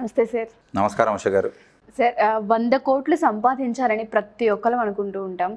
నమస్తే సార్ నమస్కారం ఉష గారు సార్ వంద కోట్లు సంపాదించాలని ప్రతి ఒక్కరు అనుకుంటూ ఉంటాం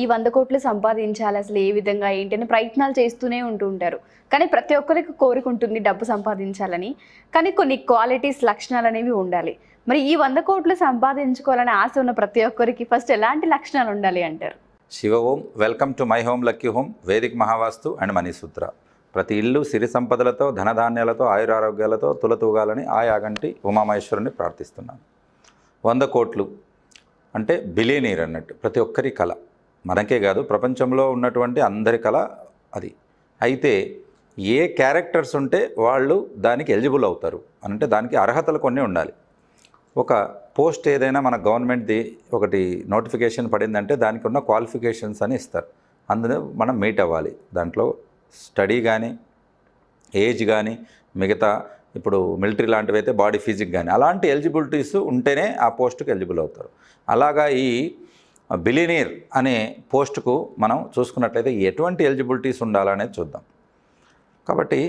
ఈ వంద కోట్లు సంపాదించాలి అసలు ఏ విధంగా ఏంటి అని ప్రయత్నాలు చేస్తూనే ఉంటూ ఉంటారు కానీ ప్రతి ఒక్కరికి కోరిక ఉంటుంది డబ్బు సంపాదించాలని కానీ కొన్ని క్వాలిటీస్ లక్షణాలు అనేవి ఉండాలి మరి ఈ వంద కోట్లు సంపాదించుకోవాలని ఆశ ఉన్న ప్రతి ఒక్కరికి ఫస్ట్ ఎలాంటి లక్షణాలు ఉండాలి అంటారు Shiva Om welcome to my home lucky home Vedic Mahavastu and Sutra ప్రతి ఇల్లు సిరి సంపదలతో ధనధాన్యాలతో ఆయురారోగ్యాలతో తులతూగాలని ఆ యాగంటి ఉమామహేశ్వరుని ప్రార్థిస్తున్నాను వంద కోట్లు అంటే బిలియనీర్ అన్నట్టు ప్రతి ఒక్కరి కళ మనకే కాదు ప్రపంచంలో ఉన్నటువంటి అందరి కళ అది అయితే ఏ క్యారెక్టర్స్ ఉంటే వాళ్ళు దానికి ఎలిజిబుల్ అవుతారు అంటే దానికి అర్హతలు కొన్ని ఉండాలి ఒక పోస్ట్ ఏదైనా మన గవర్నమెంట్ది ఒకటి నోటిఫికేషన్ పడిందంటే దానికి ఉన్న క్వాలిఫికేషన్స్ అని ఇస్తారు అందులో మనం మీట్ అవ్వాలి దాంట్లో స్టడీ కానీ ఏజ్ కానీ మిగతా ఇప్పుడు మిలిటరీ లాంటివి అయితే బాడీ ఫిజిక్ కానీ అలాంటి ఎలిజిబిలిటీస్ ఉంటేనే ఆ పోస్టుకు ఎలిజిబుల్ అవుతారు అలాగా ఈ బిలినీర్ అనే పోస్టుకు మనం చూసుకున్నట్లయితే ఎటువంటి ఎలిజిబిలిటీస్ ఉండాలనేది చూద్దాం కాబట్టి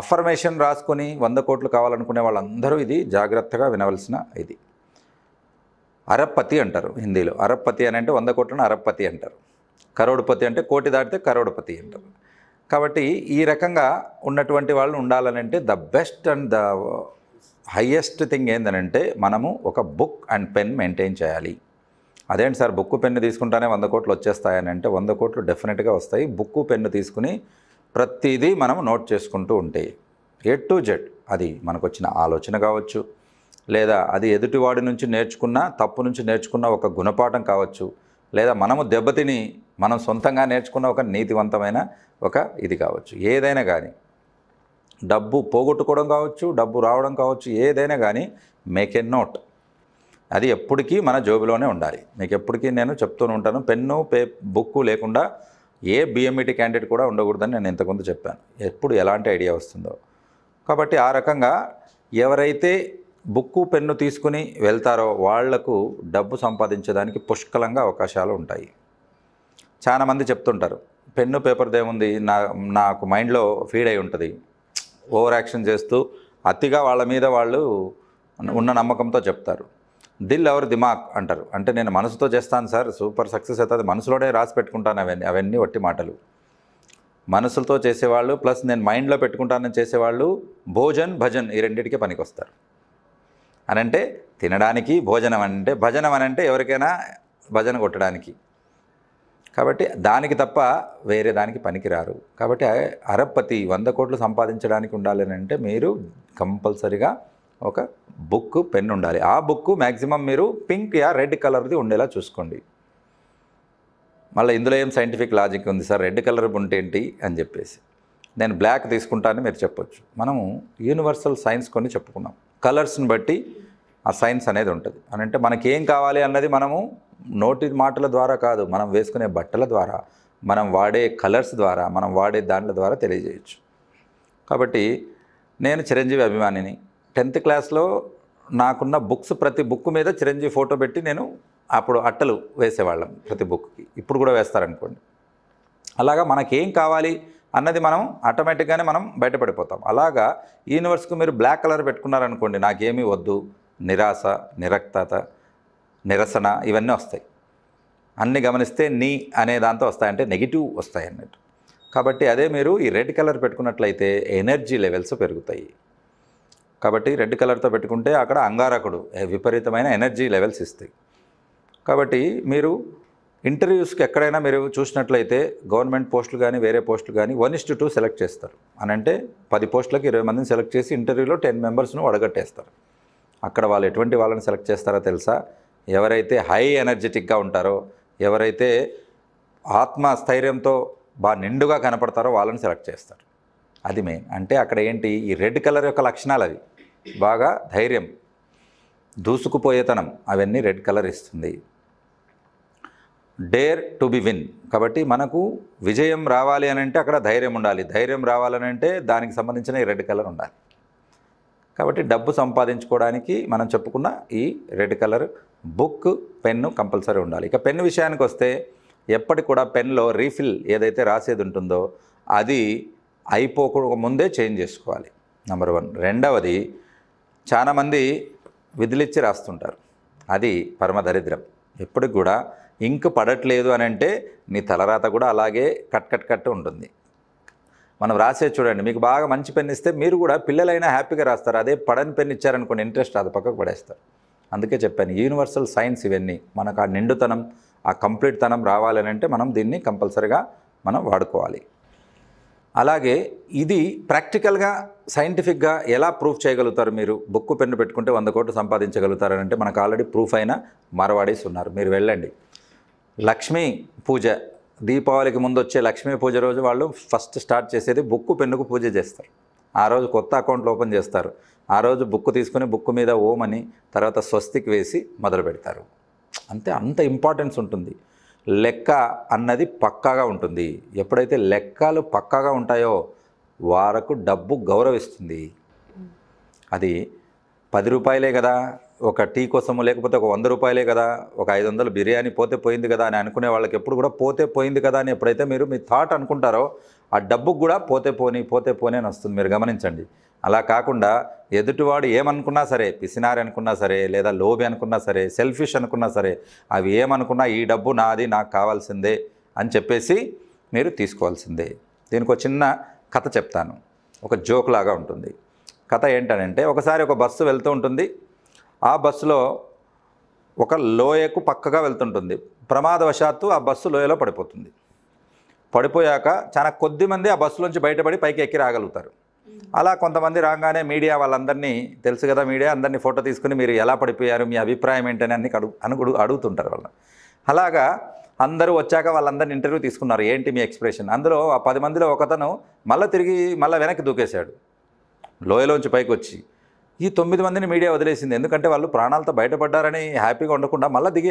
అఫర్మేషన్ రాసుకొని వంద కోట్లు కావాలనుకునే వాళ్ళందరూ ఇది జాగ్రత్తగా వినవలసిన ఇది అరప్పతి అంటారు హిందీలో అరప్పతి అని అంటే వంద కోట్లను అరప్పతి అంటారు కరోడుపతి అంటే కోటి దాటితే కరోడుపతి అంటారు కాబట్టి ఈ రకంగా ఉన్నటువంటి వాళ్ళు అంటే the best and the highest thing ఏంటనంటే మనము ఒక బుక్ అండ్ పెన్ మెయింటైన్ చేయాలి అదేంటి సార్ బుక్ పెన్ను తీసుకుంటానే వంద కోట్లు వచ్చేస్తాయని అంటే వంద కోట్లు డెఫినెట్గా వస్తాయి బుక్ పెన్ను తీసుకుని ప్రతిదీ మనం నోట్ చేసుకుంటూ ఉంటే ఏ టు జెడ్ అది మనకు వచ్చిన ఆలోచన కావచ్చు లేదా అది ఎదుటివాడి నుంచి నేర్చుకున్న తప్పు నుంచి నేర్చుకున్న ఒక గుణపాఠం కావచ్చు లేదా మనము దెబ్బతిని మనం సొంతంగా నేర్చుకున్న ఒక నీతివంతమైన ఒక ఇది కావచ్చు ఏదైనా కానీ డబ్బు పోగొట్టుకోవడం కావచ్చు డబ్బు రావడం కావచ్చు ఏదైనా కానీ మేక్ ఎ నోట్ అది ఎప్పటికీ మన జోబులోనే ఉండాలి మీకు ఎప్పటికీ నేను చెప్తూనే ఉంటాను పెన్ను పే బుక్ లేకుండా ఏ బిఎంఈటీ క్యాండిడేట్ e కూడా ఉండకూడదని నేను ఇంతకుముందు చెప్పాను ఎప్పుడు ఎలాంటి ఐడియా వస్తుందో కాబట్టి ఆ రకంగా ఎవరైతే బుక్కు పెన్ను తీసుకుని వెళ్తారో వాళ్లకు డబ్బు సంపాదించడానికి పుష్కలంగా అవకాశాలు ఉంటాయి చాలామంది చెప్తుంటారు పెన్ను పేపర్ది ఏముంది నా నాకు మైండ్లో ఫీడ్ అయి ఉంటుంది ఓవర్ యాక్షన్ చేస్తూ అతిగా వాళ్ళ మీద వాళ్ళు ఉన్న నమ్మకంతో చెప్తారు దిల్ ఎవరు దిమాక్ అంటారు అంటే నేను మనసుతో చేస్తాను సార్ సూపర్ సక్సెస్ అవుతుంది మనసులోనే రాసి పెట్టుకుంటాను అవన్నీ అవన్నీ వట్టి మాటలు మనసులతో చేసేవాళ్ళు ప్లస్ నేను మైండ్లో పెట్టుకుంటానని చేసేవాళ్ళు భోజన్ భజన్ ఈ రెండింటికే పనికొస్తారు అనంటే తినడానికి భోజనం అంటే భజనం అనంటే ఎవరికైనా భజన కొట్టడానికి కాబట్టి దానికి తప్ప వేరే దానికి పనికిరారు కాబట్టి అరపతి వంద కోట్లు సంపాదించడానికి ఉండాలి అంటే మీరు కంపల్సరిగా ఒక బుక్ పెన్ ఉండాలి ఆ బుక్ మ్యాక్సిమం మీరు పింక్ యా రెడ్ కలర్ది ఉండేలా చూసుకోండి మళ్ళీ ఇందులో ఏం సైంటిఫిక్ లాజిక్ ఉంది సార్ రెడ్ కలర్ ఉంటే ఏంటి అని చెప్పేసి నేను బ్లాక్ తీసుకుంటానని మీరు చెప్పొచ్చు మనము యూనివర్సల్ సైన్స్ కొన్ని చెప్పుకున్నాం కలర్స్ని బట్టి ఆ సైన్స్ అనేది ఉంటుంది అని అంటే మనకేం కావాలి అన్నది మనము నోటి మాటల ద్వారా కాదు మనం వేసుకునే బట్టల ద్వారా మనం వాడే కలర్స్ ద్వారా మనం వాడే దాంట్ల ద్వారా తెలియజేయచ్చు కాబట్టి నేను చిరంజీవి అభిమానిని టెన్త్ క్లాస్లో నాకున్న బుక్స్ ప్రతి బుక్ మీద చిరంజీవి ఫోటో పెట్టి నేను అప్పుడు అట్టలు వేసేవాళ్ళం ప్రతి బుక్కి ఇప్పుడు కూడా వేస్తారనుకోండి అలాగా మనకేం కావాలి అన్నది మనం ఆటోమేటిక్గానే మనం బయటపడిపోతాం అలాగా యూనివర్స్కు మీరు బ్లాక్ కలర్ పెట్టుకున్నారనుకోండి నాకేమీ వద్దు నిరాశ నిరక్తత నిరసన ఇవన్నీ వస్తాయి అన్ని గమనిస్తే నీ అనే దాంతో వస్తాయంటే నెగిటివ్ వస్తాయి అన్నట్టు కాబట్టి అదే మీరు ఈ రెడ్ కలర్ పెట్టుకున్నట్లయితే ఎనర్జీ లెవెల్స్ పెరుగుతాయి కాబట్టి రెడ్ కలర్తో పెట్టుకుంటే అక్కడ అంగారకుడు విపరీతమైన ఎనర్జీ లెవెల్స్ ఇస్తాయి కాబట్టి మీరు ఇంటర్వ్యూస్కి ఎక్కడైనా మీరు చూసినట్లయితే గవర్నమెంట్ పోస్టులు కానీ వేరే పోస్టులు కానీ వన్ ఇస్టు టూ సెలెక్ట్ చేస్తారు అని అంటే పది పోస్టులకు ఇరవై మందిని సెలెక్ట్ చేసి ఇంటర్వ్యూలో టెన్ మెంబర్స్ను అడగట్టేస్తారు అక్కడ వాళ్ళు ఎటువంటి వాళ్ళని సెలెక్ట్ చేస్తారో తెలుసా ఎవరైతే హై ఎనర్జెటిక్గా ఉంటారో ఎవరైతే ఆత్మస్థైర్యంతో బాగా నిండుగా కనపడతారో వాళ్ళని సెలెక్ట్ చేస్తారు అది మెయిన్ అంటే అక్కడ ఏంటి ఈ రెడ్ కలర్ యొక్క లక్షణాలు అవి బాగా ధైర్యం దూసుకుపోయేతనం అవన్నీ రెడ్ కలర్ ఇస్తుంది డేర్ టు బి విన్ కాబట్టి మనకు విజయం రావాలి అని అంటే అక్కడ ధైర్యం ఉండాలి ధైర్యం రావాలని అంటే దానికి సంబంధించిన ఈ రెడ్ కలర్ ఉండాలి కాబట్టి డబ్బు సంపాదించుకోవడానికి మనం చెప్పుకున్న ఈ red colour book pen compulsory ఉండాలి ఇక పెన్ను విషయానికి వస్తే ఎప్పటికి కూడా పెన్లో రీఫిల్ ఏదైతే రాసేది ఉంటుందో అది అయిపోక ముందే చేంజ్ చేసుకోవాలి నెంబర్ వన్ రెండవది చాలామంది విధులిచ్చి రాస్తుంటారు అది పరమ దరిద్రం ఎప్పటికి కూడా ఇంక్ పడట్లేదు అని అంటే నీ తలరాత కూడా అలాగే కట్ కట్ కట్ ఉంటుంది మనం రాసే చూడండి మీకు బాగా మంచి పెన్ ఇస్తే మీరు కూడా పిల్లలైనా హ్యాపీగా రాస్తారు అదే పడని పెన్ ఇచ్చారనుకోండి ఇంట్రెస్ట్ అది పక్కకు పడేస్తారు అందుకే చెప్పాను యూనివర్సల్ సైన్స్ ఇవన్నీ మనకు ఆ నిండుతనం ఆ కంప్లీట్ తనం రావాలని అంటే మనం దీన్ని కంపల్సరిగా మనం వాడుకోవాలి అలాగే ఇది ప్రాక్టికల్గా సైంటిఫిక్గా ఎలా ప్రూఫ్ చేయగలుగుతారు మీరు బుక్ పెన్ను పెట్టుకుంటే వంద కోట్లు సంపాదించగలుగుతారని అంటే మనకు ఆల్రెడీ ప్రూఫ్ అయిన మరవాడేసి ఉన్నారు మీరు వెళ్ళండి లక్ష్మీ పూజ దీపావళికి ముందు వచ్చే లక్ష్మీ పూజ రోజు వాళ్ళు ఫస్ట్ స్టార్ట్ చేసేది బుక్కు పెన్నుకు పూజ చేస్తారు ఆ రోజు కొత్త అకౌంట్లు ఓపెన్ చేస్తారు ఆ రోజు బుక్ తీసుకుని బుక్ మీద ఓమని తర్వాత స్వస్తికి వేసి మొదలు పెడతారు అంతే అంత ఇంపార్టెన్స్ ఉంటుంది లెక్క అన్నది పక్కాగా ఉంటుంది ఎప్పుడైతే లెక్కలు పక్కాగా ఉంటాయో వారకు డబ్బు గౌరవిస్తుంది అది పది రూపాయలే కదా ఒక టీ కోసము లేకపోతే ఒక వంద రూపాయలే కదా ఒక ఐదు వందలు బిర్యానీ పోతే పోయింది కదా అని అనుకునే వాళ్ళకి ఎప్పుడు కూడా పోతే పోయింది కదా అని ఎప్పుడైతే మీరు మీ థాట్ అనుకుంటారో ఆ డబ్బుకు కూడా పోతే పోని పోతే పోనీ అని వస్తుంది మీరు గమనించండి అలా కాకుండా ఎదుటివాడు ఏమనుకున్నా సరే పిసినారి అనుకున్నా సరే లేదా లోబి అనుకున్నా సరే సెల్ఫిష్ అనుకున్నా సరే అవి ఏమనుకున్నా ఈ డబ్బు నాది నాకు కావాల్సిందే అని చెప్పేసి మీరు తీసుకోవాల్సిందే దీనికి చిన్న కథ చెప్తాను ఒక జోక్ లాగా ఉంటుంది కథ ఏంటనంటే ఒకసారి ఒక బస్సు వెళ్తూ ఉంటుంది ఆ బస్సులో ఒక లోయకు పక్కగా వెళ్తుంటుంది ప్రమాదవశాత్తు ఆ బస్సు లోయలో పడిపోతుంది పడిపోయాక చాలా కొద్ది మంది ఆ బస్సులోంచి బయటపడి పైకి ఎక్కి రాగలుగుతారు అలా కొంతమంది రాగానే మీడియా వాళ్ళందరినీ తెలుసు కదా మీడియా అందరినీ ఫోటో తీసుకుని మీరు ఎలా పడిపోయారు మీ అభిప్రాయం ఏంటని అన్ని అడుగు అడుగుతుంటారు వాళ్ళు అలాగా అందరూ వచ్చాక వాళ్ళందరిని ఇంటర్వ్యూ తీసుకున్నారు ఏంటి మీ ఎక్స్ప్రెషన్ అందులో ఆ పది మందిలో ఒకతను మళ్ళీ తిరిగి మళ్ళీ వెనక్కి దూకేశాడు లోయలోంచి పైకి వచ్చి ఈ తొమ్మిది మందిని మీడియా వదిలేసింది ఎందుకంటే వాళ్ళు ప్రాణాలతో బయటపడ్డారని హ్యాపీగా ఉండకుండా మళ్ళీ దిగి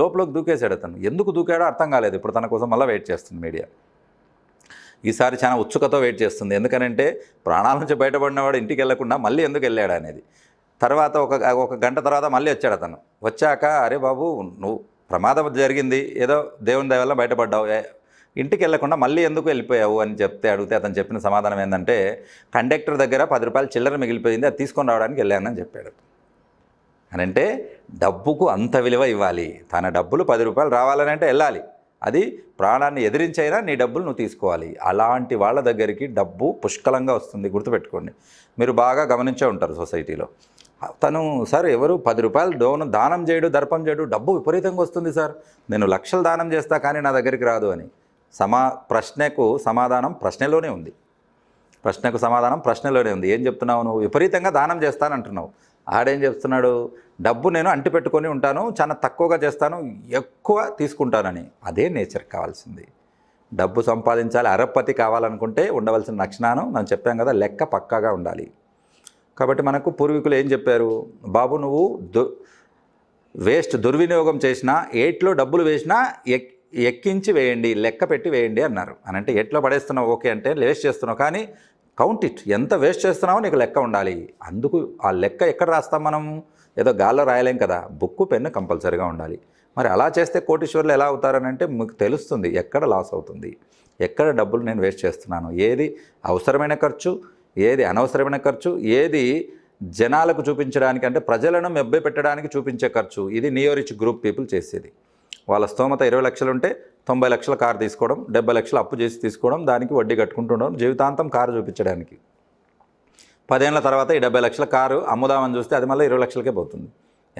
లోపలికి దూకేశాడు అతను ఎందుకు దూకాడో అర్థం కాలేదు ఇప్పుడు తన కోసం మళ్ళీ వెయిట్ చేస్తుంది మీడియా ఈసారి చాలా ఉత్సుకతో వెయిట్ చేస్తుంది ఎందుకనంటే ప్రాణాల నుంచి బయటపడినవాడు ఇంటికి వెళ్లకుండా మళ్ళీ ఎందుకు వెళ్ళాడు అనేది తర్వాత ఒక ఒక గంట తర్వాత మళ్ళీ వచ్చాడు అతను వచ్చాక అరే బాబు నువ్వు ప్రమాదం జరిగింది ఏదో దేవుని దయ బయటపడ్డావు ఇంటికి వెళ్ళకుండా మళ్ళీ ఎందుకు వెళ్ళిపోయావు అని చెప్తే అడిగితే అతను చెప్పిన సమాధానం ఏంటంటే కండక్టర్ దగ్గర పది రూపాయలు చిల్లర మిగిలిపోయింది అది తీసుకొని రావడానికి వెళ్ళానని చెప్పాడు అని అంటే డబ్బుకు అంత విలువ ఇవ్వాలి తన డబ్బులు పది రూపాయలు రావాలని అంటే వెళ్ళాలి అది ప్రాణాన్ని ఎదిరించైనా నీ డబ్బులు నువ్వు తీసుకోవాలి అలాంటి వాళ్ళ దగ్గరికి డబ్బు పుష్కలంగా వస్తుంది గుర్తుపెట్టుకోండి మీరు బాగా గమనించే ఉంటారు సొసైటీలో తను సార్ ఎవరు పది రూపాయలు డోను దానం చేయడు దర్పం చేయడు డబ్బు విపరీతంగా వస్తుంది సార్ నేను లక్షలు దానం చేస్తా కానీ నా దగ్గరికి రాదు అని సమా ప్రశ్నకు సమాధానం ప్రశ్నలోనే ఉంది ప్రశ్నకు సమాధానం ప్రశ్నలోనే ఉంది ఏం చెప్తున్నావు నువ్వు విపరీతంగా దానం చేస్తానంటున్నావు ఆడేం చెప్తున్నాడు డబ్బు నేను అంటిపెట్టుకొని ఉంటాను చాలా తక్కువగా చేస్తాను ఎక్కువ తీసుకుంటానని అదే నేచర్ కావాల్సింది డబ్బు సంపాదించాలి అరపతి కావాలనుకుంటే ఉండవలసిన లక్షణానం నేను చెప్పాం కదా లెక్క పక్కాగా ఉండాలి కాబట్టి మనకు పూర్వీకులు ఏం చెప్పారు బాబు నువ్వు దు వేస్ట్ దుర్వినియోగం చేసినా ఏట్లో డబ్బులు వేసినా ఎక్కించి వేయండి లెక్క పెట్టి వేయండి అన్నారు అని అంటే ఎట్లో పడేస్తున్నావు ఓకే అంటే వేస్ట్ చేస్తున్నావు కానీ కౌంట్ ఇట్ ఎంత వేస్ట్ చేస్తున్నావో నీకు లెక్క ఉండాలి అందుకు ఆ లెక్క ఎక్కడ రాస్తాం మనం ఏదో గాల్లో రాయలేం కదా బుక్కు పెన్ను కంపల్సరీగా ఉండాలి మరి అలా చేస్తే కోటీశ్వర్లు ఎలా అవుతారనంటే మీకు తెలుస్తుంది ఎక్కడ లాస్ అవుతుంది ఎక్కడ డబ్బులు నేను వేస్ట్ చేస్తున్నాను ఏది అవసరమైన ఖర్చు ఏది అనవసరమైన ఖర్చు ఏది జనాలకు చూపించడానికి అంటే ప్రజలను మెబ్బె పెట్టడానికి చూపించే ఖర్చు ఇది నియోరిచ్ గ్రూప్ పీపుల్ చేసేది వాళ్ళ స్తోమత ఇరవై లక్షలు ఉంటే తొంభై లక్షల కారు తీసుకోవడం డెబ్బై లక్షలు అప్పు చేసి తీసుకోవడం దానికి వడ్డీ కట్టుకుంటుండడం జీవితాంతం కారు చూపించడానికి పదేళ్ల తర్వాత ఈ డెబ్బై లక్షల కారు అమ్ముదామని చూస్తే అది మళ్ళీ ఇరవై లక్షలకే పోతుంది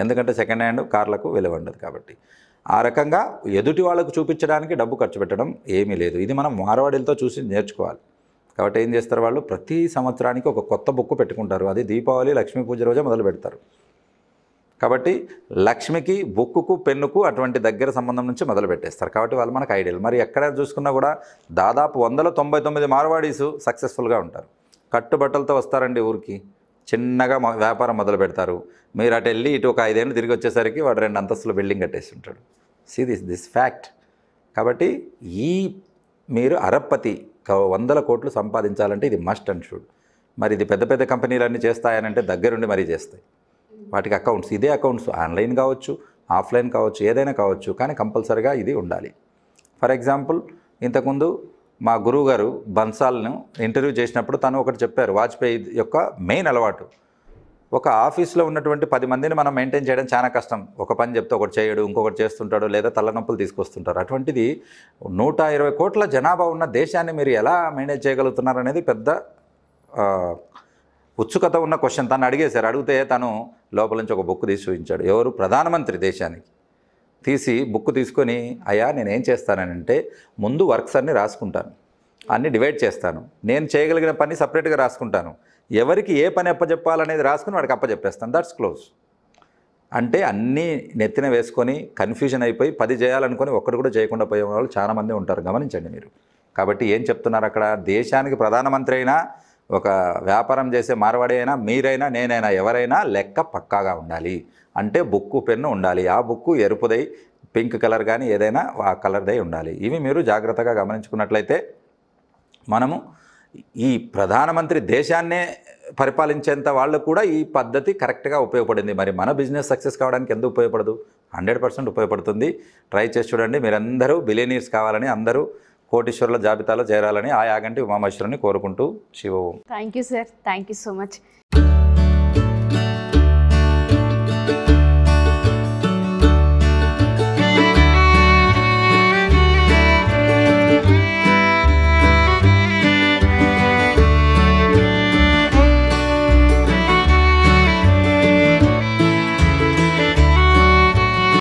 ఎందుకంటే సెకండ్ హ్యాండ్ కార్లకు విలువ ఉండదు కాబట్టి ఆ రకంగా ఎదుటి వాళ్ళకు చూపించడానికి డబ్బు ఖర్చు పెట్టడం ఏమీ లేదు ఇది మనం మార్వాడీలతో చూసి నేర్చుకోవాలి కాబట్టి ఏం చేస్తారు వాళ్ళు ప్రతి సంవత్సరానికి ఒక కొత్త బుక్ పెట్టుకుంటారు అది దీపావళి లక్ష్మీ పూజ రోజే మొదలు పెడతారు కాబట్టి లక్ష్మికి బుక్కుకు పెన్నుకు అటువంటి దగ్గర సంబంధం నుంచి మొదలు పెట్టేస్తారు కాబట్టి వాళ్ళు మనకు ఐడియల్ మరి ఎక్కడ చూసుకున్నా కూడా దాదాపు వందల తొంభై తొమ్మిది మార్వాడీసు సక్సెస్ఫుల్గా ఉంటారు కట్టుబట్టలతో వస్తారండి ఊరికి చిన్నగా వ్యాపారం మొదలు పెడతారు మీరు అటు వెళ్ళి ఇటు ఒక ఐదేళ్ళు తిరిగి వచ్చేసరికి వాడు రెండు అంతస్తుల బిల్డింగ్ కట్టేసి ఉంటాడు సీ దిస్ దిస్ ఫ్యాక్ట్ కాబట్టి ఈ మీరు అరపతి వందల కోట్లు సంపాదించాలంటే ఇది మస్ట్ అండ్ షుడ్ మరి ఇది పెద్ద పెద్ద కంపెనీలన్నీ చేస్తాయనంటే దగ్గరుండి మరీ చేస్తాయి వాటికి అకౌంట్స్ ఇదే అకౌంట్స్ ఆన్లైన్ కావచ్చు ఆఫ్లైన్ కావచ్చు ఏదైనా కావచ్చు కానీ కంపల్సరిగా ఇది ఉండాలి ఫర్ ఎగ్జాంపుల్ ఇంతకుముందు మా గురువుగారు బన్సాల్ను ఇంటర్వ్యూ చేసినప్పుడు తను ఒకటి చెప్పారు వాజ్పేయి యొక్క మెయిన్ అలవాటు ఒక ఆఫీస్లో ఉన్నటువంటి పది మందిని మనం మెయింటైన్ చేయడం చాలా కష్టం ఒక పని చెప్తే ఒకటి చేయడు ఇంకొకటి చేస్తుంటాడు లేదా తలనొప్పులు తీసుకొస్తుంటారు అటువంటిది నూట ఇరవై కోట్ల జనాభా ఉన్న దేశాన్ని మీరు ఎలా మేనేజ్ చేయగలుగుతున్నారు అనేది పెద్ద ఉత్సుకత ఉన్న క్వశ్చన్ తను అడిగేశారు అడిగితే తను లోపల నుంచి ఒక బుక్ తీసి చూపించాడు ఎవరు ప్రధానమంత్రి దేశానికి తీసి బుక్ తీసుకొని అయ్యా నేను ఏం చేస్తానంటే ముందు వర్క్స్ అన్నీ రాసుకుంటాను అన్నీ డివైడ్ చేస్తాను నేను చేయగలిగిన పని సపరేట్గా రాసుకుంటాను ఎవరికి ఏ పని అప్పచెప్పాలనేది రాసుకుని వాడికి అప్పచెప్పేస్తాను దట్స్ క్లోజ్ అంటే అన్నీ నెత్తిన వేసుకొని కన్ఫ్యూజన్ అయిపోయి పది చేయాలనుకొని ఒక్కడు కూడా చేయకుండా పోయే వాళ్ళు చాలామంది ఉంటారు గమనించండి మీరు కాబట్టి ఏం చెప్తున్నారు అక్కడ దేశానికి ప్రధానమంత్రి అయినా ఒక వ్యాపారం చేసే మార్వాడి అయినా మీరైనా నేనైనా ఎవరైనా లెక్క పక్కాగా ఉండాలి అంటే బుక్కు పెన్ను ఉండాలి ఆ బుక్కు ఎరుపుదై పింక్ కలర్ కానీ ఏదైనా ఆ కలర్దై ఉండాలి ఇవి మీరు జాగ్రత్తగా గమనించుకున్నట్లయితే మనము ఈ ప్రధానమంత్రి దేశాన్నే పరిపాలించేంత వాళ్ళు కూడా ఈ పద్ధతి కరెక్ట్గా ఉపయోగపడింది మరి మన బిజినెస్ సక్సెస్ కావడానికి ఎందుకు ఉపయోగపడదు హండ్రెడ్ పర్సెంట్ ఉపయోగపడుతుంది ట్రై చేసి చూడండి మీరందరూ బిలియనీర్స్ కావాలని అందరూ కోటీశ్వరుల జాబితాలో చేరాలని ఆ యాగంటి ఉమామేశ్వరుని కోరుకుంటూ Shiva thank you sir thank you so much